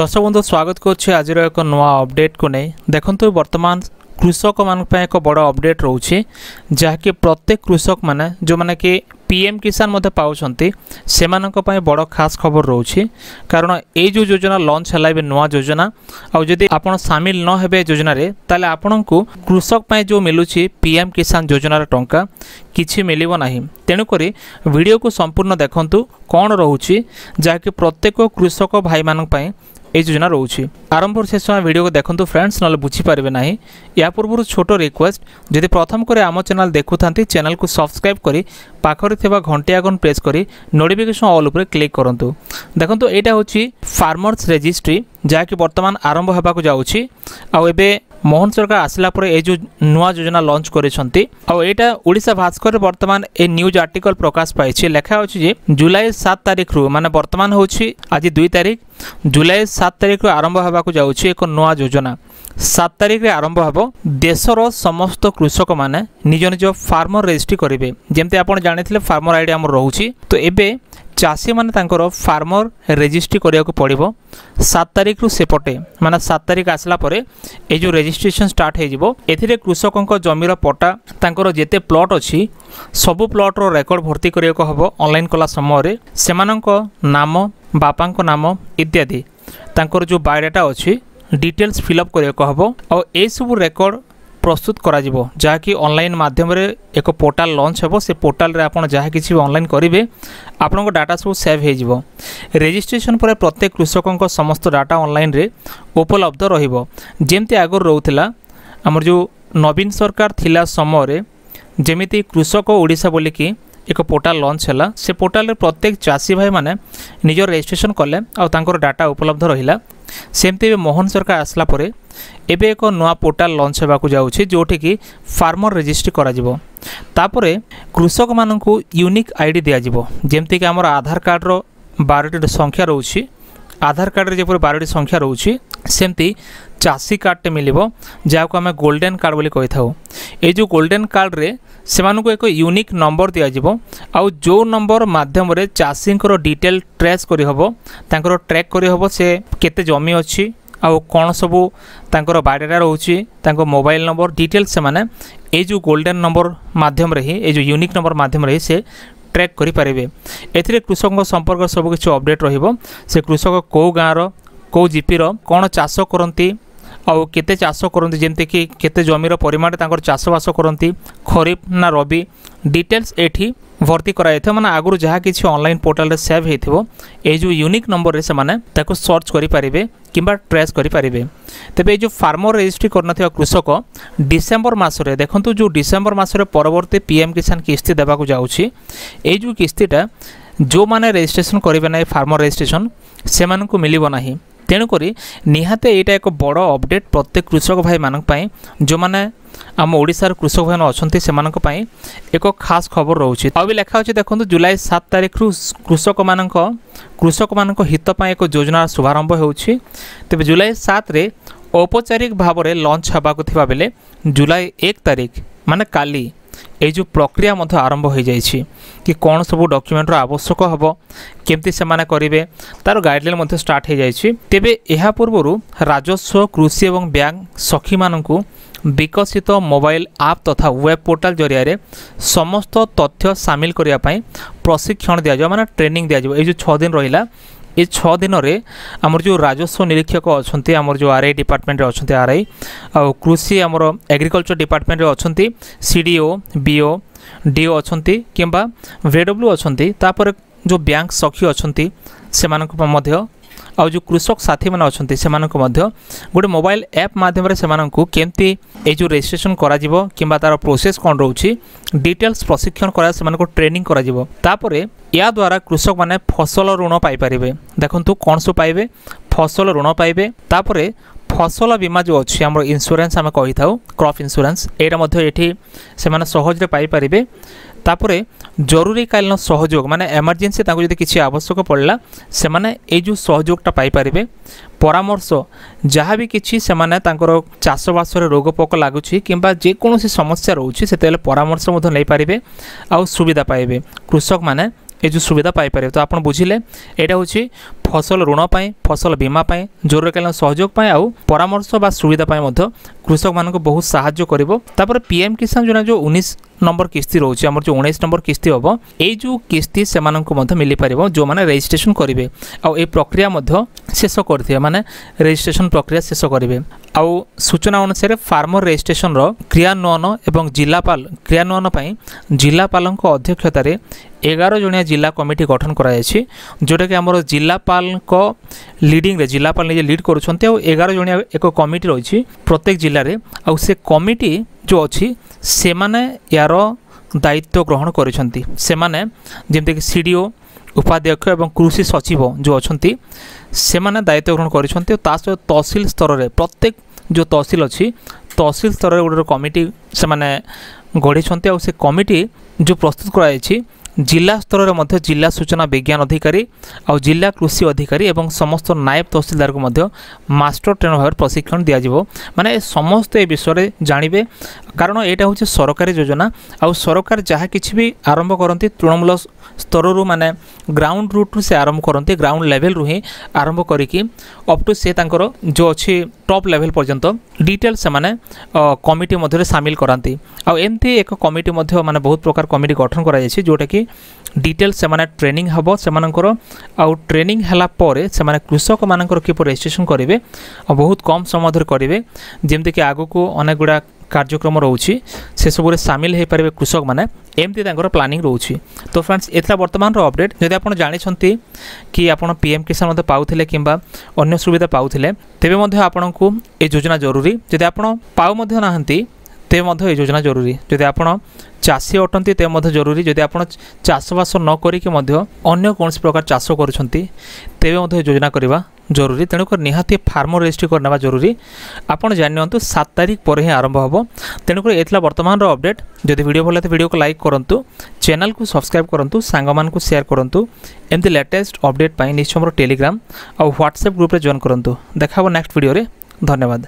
দর্শক বন্ধু স্বাগত করছি আজর এক নয় অপডেট কু নেই দেখুন বর্তমান কৃষক মানক এক বড় অপডেট রয়েছে যাকে প্রত্যেক কৃষক মানে যে কি পিএম কিষান মধ্যে পাচ্ছেন সেমানক পাই বড় খাস খবর রয়েছে কারণ এই যে যোজনা লঞ্চ হল এবার নয় যোজনা আদি আপনার সামিল ন হবে এই যোজনার তাহলে আপনার কৃষক পাই যে মিলুছি পিএম কিষান যোজনার টঙ্কা কিছু মিলব না তেণুকরি ভিডিওকে সম্পূর্ণ দেখুন কম রয়েছে যাকে প্রত্যেক কৃষক ভাই মানুষ এই যোজনা রয়েছে আরম্ভর শেষ সময় ভিডিও দেখুন ফ্রেন্ডস বুঝি পারবে না ইয়া পূর্ব ছোট রিকোয়েস্ট যদি প্রথম করে আমার চ্যানেল দেখু থাকে চ্যানেলকে সবসক্রাইব করে পাখে থাকা ঘণ্টি আগুন প্রেস করে নোটিফিকেশন অল উপরে ক্লিক করতু দেখুন এইটা হচ্ছে ফার্মর্স রেজিস্ট্রি যা কি বর্তমান আরম্ভ হওয়া যাচ্ছি আবে মোহন সরকার আসলা পরে এই যে নূয়া যোজনা লঞ্চ করেছেন আইটা ওড়শা ভাস্কর বর্তমান এই নিউজ আর্টিকল প্রকাশ পাইছে লেখা হচ্ছে যে জুলাই সাত তারিখর মানে বর্তমান হচ্ছে আজ দুই তারিখ ଜୁଲାଇ ସାତ ତାରିଖରୁ ଆରମ୍ଭ ହେବାକୁ ଯାଉଛି ଏକ ନୂଆ ଯୋଜନା ସାତ ତାରିଖରେ ଆରମ୍ଭ ହେବ ଦେଶର ସମସ୍ତ କୃଷକମାନେ ନିଜ ନିଜ ଫାର୍ମର ରେଜିଷ୍ଟ୍ରି କରିବେ ଯେମିତି ଆପଣ ଜାଣିଥିଲେ ଫାର୍ମର ଆଇଡ଼ି ଆମର ରହୁଛି ତ ଏବେ ଚାଷୀମାନେ ତାଙ୍କର ଫାର୍ମର ରେଜିଷ୍ଟ୍ରି କରିବାକୁ ପଡ଼ିବ ସାତ ତାରିଖରୁ ସେପଟେ ମାନେ ସାତ ତାରିଖ ଆସିଲା ପରେ ଏ ଯେଉଁ ରେଜିଷ୍ଟ୍ରେସନ୍ ଷ୍ଟାର୍ଟ ହୋଇଯିବ ଏଥିରେ କୃଷକଙ୍କ ଜମିର ପଟା ତାଙ୍କର ଯେତେ ପ୍ଲଟ୍ ଅଛି ସବୁ ପ୍ଲଟ୍ର ରେକର୍ଡ଼ ଭର୍ତ୍ତି କରିବାକୁ ହେବ ଅନଲାଇନ୍ କଲା ସମୟରେ ସେମାନଙ୍କ ନାମ ବାପାଙ୍କ ନାମ ଇତ୍ୟାଦି ତାଙ୍କର ଯେଉଁ ବାୟୋଡାଟା ଅଛି ଡିଟେଲ୍ସ ଫିଲ୍ଅପ୍ କରିବାକୁ ହେବ ଆଉ ଏସବୁ ରେକର୍ଡ଼ ପ୍ରସ୍ତୁତ କରାଯିବ ଯାହାକି ଅନଲାଇନ୍ ମାଧ୍ୟମରେ ଏକ ପୋର୍ଟାଲ ଲଞ୍ଚ ହେବ ସେ ପୋର୍ଟାଲରେ ଆପଣ ଯାହା କିଛି ଅନଲାଇନ୍ କରିବେ ଆପଣଙ୍କ ଡାଟା ସବୁ ସେଭ୍ ହୋଇଯିବ ରେଜିଷ୍ଟ୍ରେସନ ପରେ ପ୍ରତ୍ୟେକ କୃଷକଙ୍କ ସମସ୍ତ ଡାଟା ଅନଲାଇନ୍ରେ ଉପଲବ୍ଧ ରହିବ ଯେମିତି ଆଗରୁ ରହୁଥିଲା ଆମର ଯେଉଁ ନବୀନ ସରକାର ଥିଲା ସମୟରେ ଯେମିତି କୃଷକ ଓଡ଼ିଶା ବୋଲିକି ଏକ ପୋର୍ଟାଲ୍ ଲଞ୍ଚ ହେଲା ସେ ପୋର୍ଟାଲ୍ରେ ପ୍ରତ୍ୟେକ ଚାଷୀ ଭାଇମାନେ ନିଜର ରେଜିଷ୍ଟ୍ରେସନ୍ କଲେ ଆଉ ତାଙ୍କର ଡାଟା ଉପଲବ୍ଧ ରହିଲା ସେମିତି ଏବେ ମୋହନ ସରକାର ଆସିଲା ପରେ ଏବେ ଏକ ନୂଆ ପୋର୍ଟାଲ୍ ଲଞ୍ଚ ହେବାକୁ ଯାଉଛି ଯେଉଁଠିକି ଫାର୍ମର ରେଜିଷ୍ଟ୍ରି କରାଯିବ ତାପରେ କୃଷକମାନଙ୍କୁ ୟୁନିକ୍ ଆଇ ଡି ଦିଆଯିବ ଯେମିତିକି ଆମର ଆଧାର କାର୍ଡ଼ର ବାରଟି ସଂଖ୍ୟା ରହୁଛି ଆଧାର କାର୍ଡ଼ରେ ଯେପରି ବାରଟି ସଂଖ୍ୟା ରହୁଛି ସେମିତି ଚାଷୀ କାର୍ଡ଼ଟେ ମିଳିବ ଯାହାକୁ ଆମେ ଗୋଲ୍ଡେନ୍ କାର୍ଡ଼ ବୋଲି କହିଥାଉ ଏଇ ଯେଉଁ ଗୋଲ୍ଡେନ୍ କାର୍ଡ଼ରେ ସେମାନଙ୍କୁ ଏକ ୟୁନିକ୍ ନମ୍ବର ଦିଆଯିବ ଆଉ ଯେଉଁ ନମ୍ବର ମାଧ୍ୟମରେ ଚାଷୀଙ୍କର ଡିଟେଲ୍ ଟ୍ରେସ୍ କରିହେବ ତାଙ୍କର ଟ୍ରାକ୍ କରିହେବ ସେ କେତେ ଜମି ଅଛି ଆଉ କ'ଣ ସବୁ ତାଙ୍କର ବାୟୋଡାଟା ରହୁଛି ତାଙ୍କ ମୋବାଇଲ୍ ନମ୍ବର ଡିଟେଲ୍ସ ସେମାନେ ଏଇ ଯେଉଁ ଗୋଲ୍ଡେନ୍ ନମ୍ବର ମାଧ୍ୟମରେ ହିଁ ଏଇ ଯେଉଁ ୟୁନିକ୍ ନମ୍ବର ମାଧ୍ୟମରେ ହିଁ ସେ ଟ୍ରାକ୍ କରିପାରିବେ ଏଥିରେ କୃଷକଙ୍କ ସମ୍ପର୍କ ସବୁକିଛି ଅପଡ଼େଟ୍ ରହିବ ସେ କୃଷକ କେଉଁ ଗାଁର କେଉଁ ଜିପିର କ'ଣ ଚାଷ କରନ୍ତି ଆଉ କେତେ ଚାଷ କରନ୍ତି ଯେମିତିକି କେତେ ଜମିର ପରିମାଣରେ ତାଙ୍କର ଚାଷବାସ କରନ୍ତି ଖରିଫ ନା ରବି ଡିଟେଲ୍ସ ଏଠି ଭର୍ତ୍ତି କରାଯାଇଥିବ ମାନେ ଆଗରୁ ଯାହା କିଛି ଅନଲାଇନ୍ ପୋର୍ଟାଲରେ ସେଭ୍ ହୋଇଥିବ ଏଇ ଯେଉଁ ୟୁନିକ୍ ନମ୍ବରରେ ସେମାନେ ତାକୁ ସର୍ଚ୍ଚ କରିପାରିବେ କିମ୍ବା ଟ୍ରେସ୍ କରିପାରିବେ ତେବେ ଏଇ ଯେଉଁ ଫାର୍ମର ରେଜିଷ୍ଟ୍ରି କରିନଥିବା କୃଷକ ଡିସେମ୍ବର ମାସରେ ଦେଖନ୍ତୁ ଯେଉଁ ଡିସେମ୍ବର ମାସରେ ପରବର୍ତ୍ତୀ ପି ଏମ୍ କିଷାନ କିସ୍ତି ଦେବାକୁ ଯାଉଛି ଏଇ ଯେଉଁ କିସ୍ତିଟା ଯେଉଁମାନେ ରେଜିଷ୍ଟ୍ରେସନ୍ କରିବେ ନାହିଁ ଫାର୍ମର ରେଜିଷ୍ଟ୍ରେସନ୍ ସେମାନଙ୍କୁ ମିଳିବ ନାହିଁ ତେଣୁକରି ନିହାତି ଏଇଟା ଏକ ବଡ଼ ଅପଡ଼େଟ୍ ପ୍ରତ୍ୟେକ କୃଷକ ଭାଇମାନଙ୍କ ପାଇଁ ଯେଉଁମାନେ ଆମ ଓଡ଼ିଶାର କୃଷକ ଭାଇମାନେ ଅଛନ୍ତି ସେମାନଙ୍କ ପାଇଁ ଏକ ଖାସ୍ ଖବର ରହୁଛି ଆଉ ବି ଲେଖା ଅଛି ଦେଖନ୍ତୁ ଜୁଲାଇ ସାତ ତାରିଖରୁ କୃଷକମାନଙ୍କ କୃଷକମାନଙ୍କ ହିତ ପାଇଁ ଏକ ଯୋଜନାର ଶୁଭାରମ୍ଭ ହେଉଛି ତେବେ ଜୁଲାଇ ସାତରେ ଔପଚାରିକ ଭାବରେ ଲଞ୍ଚ ହେବାକୁ ଥିବା ବେଳେ ଜୁଲାଇ ଏକ ତାରିଖ ମାନେ କାଲି এই ଯେଉଁ ପ୍ରକ୍ରିୟା ମଧ୍ୟ ଆରମ୍ଭ ହୋଇଯାଇଛି କି କ'ଣ ସବୁ ଡକ୍ୟୁମେଣ୍ଟର ଆବଶ୍ୟକ ହେବ କେମିତି ସେମାନେ କରିବେ ତା'ର ଗାଇଡ଼ଲାଇନ୍ ମଧ୍ୟ ଷ୍ଟାର୍ଟ ହୋଇଯାଇଛି ତେବେ ଏହା ପୂର୍ବରୁ ରାଜସ୍ୱ କୃଷି ଏବଂ ବ୍ୟାଙ୍କ ସଖୀମାନଙ୍କୁ ବିକଶିତ ମୋବାଇଲ ଆପ୍ ତଥା ୱେବ୍ ପୋର୍ଟାଲ ଜରିଆରେ ସମସ୍ତ ତଥ୍ୟ ସାମିଲ କରିବା ପାଇଁ ପ୍ରଶିକ୍ଷଣ ଦିଆଯିବ ମାନେ ଟ୍ରେନିଂ ଦିଆଯିବ ଏଇ ଯେଉଁ ଛଅ ଦିନ ରହିଲା ଏ ଛଅ ଦିନରେ ଆମର ଯେଉଁ ରାଜସ୍ୱ ନିରୀକ୍ଷକ ଅଛନ୍ତି ଆମର ଯେଉଁ ଆର୍ଆଇ ଡିପାର୍ଟମେଣ୍ଟରେ ଅଛନ୍ତି ଆର୍ଆଇ ଆଉ କୃଷି ଆମର ଏଗ୍ରିକଲଚର ଡିପାର୍ଟମେଣ୍ଟରେ ଅଛନ୍ତି C D O BDO DO ଅଛନ୍ତି କିମ୍ବା ଭିଡବ୍ଲ୍ୟୁ ଅଛନ୍ତି ତାପରେ ଯେଉଁ ବ୍ୟାଙ୍କ ସଖୀ ଅଛନ୍ତି ସେମାନଙ୍କ ମଧ୍ୟ ଆଉ ଯେଉଁ କୃଷକ ସାଥିମାନେ ଅଛନ୍ତି ସେମାନଙ୍କୁ ମଧ୍ୟ ଗୋଟେ ମୋବାଇଲ୍ ଆପ୍ ମାଧ୍ୟମରେ ସେମାନଙ୍କୁ କେମିତି ଏଇ ଯେଉଁ ରେଜିଷ୍ଟ୍ରେସନ୍ କରାଯିବ କିମ୍ବା ତା'ର ପ୍ରୋସେସ୍ କ'ଣ ରହୁଛି ଡିଟେଲ୍ସ ପ୍ରଶିକ୍ଷଣ କରା ସେମାନଙ୍କୁ ଟ୍ରେନିଂ କରାଯିବ ତାପରେ ଏହାଦ୍ୱାରା କୃଷକମାନେ ଫସଲ ଋଣ ପାଇପାରିବେ ଦେଖନ୍ତୁ କ'ଣ ସବୁ ପାଇବେ ଫସଲ ଋଣ ପାଇବେ ତାପରେ ଫସଲ ବୀମା ଯେଉଁ ଅଛି ଆମର ଇନ୍ସୁରାନ୍ସ ଆମେ କହିଥାଉ କ୍ରପ୍ ଇନ୍ସୁରାନ୍ସ ଏଇଟା ମଧ୍ୟ ଏଠି ସେମାନେ ସହଜରେ ପାଇପାରିବେ ତାପରେ ଜରୁରୀକାଳୀନ ସହଯୋଗ ମାନେ ଏମର୍ଜେନ୍ସି ତାଙ୍କୁ ଯଦି କିଛି ଆବଶ୍ୟକ ପଡ଼ିଲା ସେମାନେ ଏଇ ଯେଉଁ ସହଯୋଗଟା ପାଇପାରିବେ ପରାମର୍ଶ ଯାହା ବି କିଛି ସେମାନେ ତାଙ୍କର ଚାଷବାସରେ ରୋଗ ପୋକ ଲାଗୁଛି କିମ୍ବା ଯେକୌଣସି ସମସ୍ୟା ରହୁଛି ସେତେବେଳେ ପରାମର୍ଶ ମଧ୍ୟ ନେଇପାରିବେ ଆଉ ସୁବିଧା ପାଇବେ କୃଷକମାନେ ଏ ଯେଉଁ ସୁବିଧା ପାଇପାରିବେ ତ ଆପଣ ବୁଝିଲେ ଏଇଟା ହେଉଛି ଫସଲ ଋଣ ପାଇଁ ଫସଲ ବୀମା ପାଇଁ ଜରୁରୀକାଳୀନ ସହଯୋଗ ପାଇଁ ଆଉ ପରାମର୍ଶ ବା ସୁବିଧା ପାଇଁ ମଧ୍ୟ କୃଷକମାନଙ୍କୁ ବହୁତ ସାହାଯ୍ୟ କରିବ ତାପରେ ପି ଏମ୍ କିଷାନ ଯୋଜନା ଯେଉଁ ଉଣେଇଶ নম্বর কিস্তি রয়েছে আমার যে উনিশ নম্বর কিস্তি হব এই যে কিস্তি সে মিপার যে রেজিষ্ট্রেসন করবে এই প্রক্রিয়া শেষ করবে মানে রেজিষ্ট্রেসন প্রক্রিয়া শেষ করবে আউ সূচনা অনুসারে ফার্মর রেজিষ্ট্রেসনর ক্রিয়ান্বয়ন এবং জেলাপাল ক্রিয়ান্বয়ন জেলাপাল অধ্যক্ষতার এগারো জনীয় জেলা কমিটি গঠন করা যাইছে যেটাকি আমার জেলাপাল লিডিংরে জেলাপাল নিজে লিড করছেন এগারো জনীয় এক কমিটি রয়েছে প্রত্যেক জেলার আউ সে কমিটি ଯେଉଁ ଅଛି ସେମାନେ ଏହାର ଦାୟିତ୍ୱ ଗ୍ରହଣ କରିଛନ୍ତି ସେମାନେ ଯେମିତିକି ସି ଡି ଓ ଉପାଧ୍ୟକ୍ଷ ଏବଂ କୃଷି ସଚିବ ଯେଉଁ ଅଛନ୍ତି ସେମାନେ ଦାୟିତ୍ୱ ଗ୍ରହଣ କରିଛନ୍ତି ତା ସହିତ ତହସିଲ ସ୍ତରରେ ପ୍ରତ୍ୟେକ ଯେଉଁ ତହସିଲ ଅଛି ତହସିଲ ସ୍ତରରେ ଗୋଟେ କମିଟି ସେମାନେ ଗଢ଼ିଛନ୍ତି ଆଉ ସେ କମିଟି ଯେଉଁ ପ୍ରସ୍ତୁତ କରାଯାଇଛି ଜିଲ୍ଲା ସ୍ତରରେ ମଧ୍ୟ ଜିଲ୍ଲା ସୂଚନା ବିଜ୍ଞାନ ଅଧିକାରୀ ଆଉ ଜିଲ୍ଲା କୃଷି ଅଧିକାରୀ ଏବଂ ସମସ୍ତ ନାୟବ ତହସିଲଦାରକୁ ମଧ୍ୟ ମାଷ୍ଟର ଟ୍ରେନର୍ ଭାବରେ ପ୍ରଶିକ୍ଷଣ ଦିଆଯିବ ମାନେ ସମସ୍ତେ ଏ ବିଷୟରେ ଜାଣିବେ କାରଣ ଏଇଟା ହେଉଛି ସରକାରୀ ଯୋଜନା ଆଉ ସରକାର ଯାହା କିଛି ବି ଆରମ୍ଭ କରନ୍ତି ତୃଣମୂଳ ସ୍ତରରୁ ମାନେ ଗ୍ରାଉଣ୍ଡ ରୁଟ୍ରୁ ସେ ଆରମ୍ଭ କରନ୍ତି ଗ୍ରାଉଣ୍ଡ ଲେଭେଲ୍ରୁ ହିଁ ଆରମ୍ଭ କରିକି ଅପ୍ ଟୁ ସେ ତାଙ୍କର ଯେଉଁ ଅଛି ଟପ୍ ଲେଭେଲ୍ ପର୍ଯ୍ୟନ୍ତ ଡିଟେଲ୍ ସେମାନେ କମିଟି ମଧ୍ୟରେ ସାମିଲ କରାନ୍ତି ଆଉ ଏମିତି ଏକ କମିଟି ମଧ୍ୟ ମାନେ ବହୁତ ପ୍ରକାର କମିଟି ଗଠନ କରାଯାଇଛି ଯେଉଁଟାକି ଡିଟେଲ୍ ସେମାନେ ଟ୍ରେନିଂ ହେବ ସେମାନଙ୍କର ଆଉ ଟ୍ରେନିଂ ହେଲା ପରେ ସେମାନେ କୃଷକମାନଙ୍କର କିପରି ରେଜିଷ୍ଟ୍ରେସନ୍ କରିବେ ଆଉ ବହୁତ କମ୍ ସମୟ ଧରି କରିବେ ଯେମିତିକି ଆଗକୁ ଅନେକ ଗୁଡ଼ା কার্যক্রম রয়েছে সেসবুরে সামিল হয়ে পারে কৃষক মানে এমতি তাঁর প্লানিং রয়েছে তো ফ্রেন্ডস এটা বর্তমানর অপডেট যদি আপনার জাঁচান কি আপনার পিএম কিষান মধ্যে পাওলে কিংবা অন্য সুবিধা পাওলে তেবে আপনার এই যোজনা জরুরি যদি আপনার পাও না তেবে এই যোজনা জরুরি যদি আপনার চাষী অটান্তি তেবে জরুরি যদি আপনার চাষবাস নকরিকি অন্য কোণী প্রকার চাষ করছেন তেবে এই যোজনা করা জরুরি তেণুকরি নিহতি ফার্মর রেজিষ্ট্রি করে নেওয়া জরুরি আপনার জানি নিহত সাত তারিখ পরে হি আরম্ভ হব তেণুকরি এলা বর্তমানর অপডেট যদি ভিডিও ভাল লাগে ভিডিওকে লাইক করতু চ্যানেলকে সবসক্রাইব করতু সাংমানু সেয়ার করতু এমতি লেটেস্ট অপডেট নিশ্চয় মোট টেলিগ্রাম আ হোয়াটসঅ্যাপ গ্রুপে জয়েন করতু দেখা হব নেক্সট ভিডিওরে ধন্যবাদ